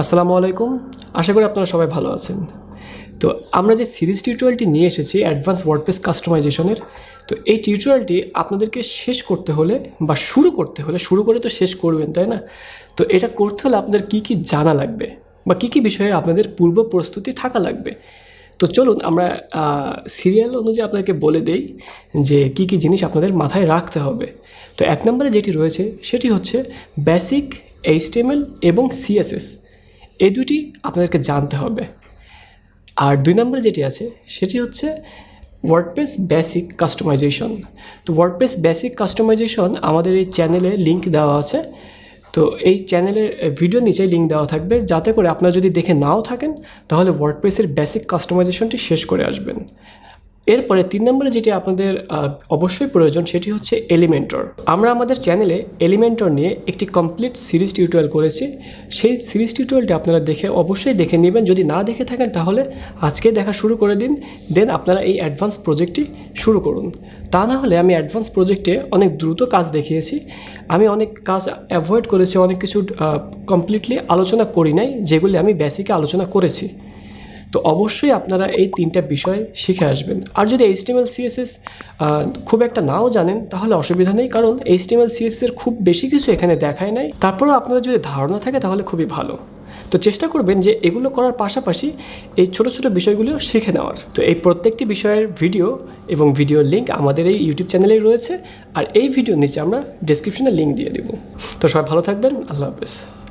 আসসালামু আলাইকুম আশা করি আপনারা সবাই ভালো আছেন তো আমরা যে সিরিজ টিউটোরিয়ালটি নিয়ে এসেছি অ্যাডভান্স ওয়ার্ডপ্রেস কাস্টমাইজেশনের তো এই টিউটোরিয়ালটি আপনাদেরকে শেষ করতে হলে বা শুরু করতে হলে শুরু করে তো শেষ করবেন তাই না তো এটা করতে হলে আপনাদের কি কি জানা লাগবে বা কি কি বিষয়ে আপনাদের পূর্ব প্রস্তুতি থাকা লাগবে তো চলুন আমরা সিরিয়াল অনুযায়ী আপনাকে বলে দেই যে কি কি জিনিস আপনাদের মাথায় রাখতে হবে তো এক নম্বরে যেটি রয়েছে সেটি হচ্ছে বেসিক এইচটিএমএল এবং সিএসএস এই দুটি আপনাদেরকে জানতে হবে আর দুই নম্বরে যেটি আছে সেটি হচ্ছে ওয়ার্ডপ্রেস বেসিক কাস্টমাইজেশন তো ওয়ার্ডপ্রেস বেসিক কাস্টমাইজেশন আমাদের এই চ্যানেলে লিঙ্ক দেওয়া আছে তো এই চ্যানেলের ভিডিও নিচে লিঙ্ক দেওয়া থাকবে যাতে করে আপনারা যদি দেখে নাও থাকেন তাহলে ওয়ার্ডপ্রেসের বেসিক কাস্টমাইজেশনটি শেষ করে আসবেন এরপরে তিন নম্বরে যেটি আপনাদের অবশ্যই প্রয়োজন সেটি হচ্ছে এলিমেন্টর আমরা আমাদের চ্যানেলে এলিমেন্টর নিয়ে একটি কমপ্লিট সিরিজ টিউটোরিয়াল করেছি সেই সিরিজ টিউটোরিয়ালটি আপনারা দেখে অবশ্যই দেখে নেবেন যদি না দেখে থাকেন তাহলে আজকে দেখা শুরু করে দিন দেন আপনারা এই অ্যাডভান্স প্রজেক্টটি শুরু করুন তা না হলে আমি অ্যাডভান্স প্রজেক্টে অনেক দ্রুত কাজ দেখিয়েছি আমি অনেক কাজ অ্যাভয়েড করেছি অনেক কিছু কমপ্লিটলি আলোচনা করি নাই যেগুলি আমি বেসিকে আলোচনা করেছি তো অবশ্যই আপনারা এই তিনটা বিষয় শিখে আসবেন আর যদি এইচটিএমএল সিএসএস খুব একটা নাও জানেন তাহলে অসুবিধা নেই কারণ এইচটিএমএল সিএসএসের খুব বেশি কিছু এখানে দেখায় নাই তারপরেও আপনাদের যদি ধারণা থাকে তাহলে খুবই ভালো তো চেষ্টা করবেন যে এগুলো করার পাশাপাশি এই ছোট ছোট বিষয়গুলো শিখে নেওয়ার তো এই প্রত্যেকটি বিষয়ের ভিডিও এবং ভিডিওর লিঙ্ক আমাদের এই ইউটিউব চ্যানেলেই রয়েছে আর এই ভিডিওর নিচে আমরা ডিসক্রিপশনে লিঙ্ক দিয়ে দেবো তো সবাই ভালো থাকবেন আল্লাহ হাফেজ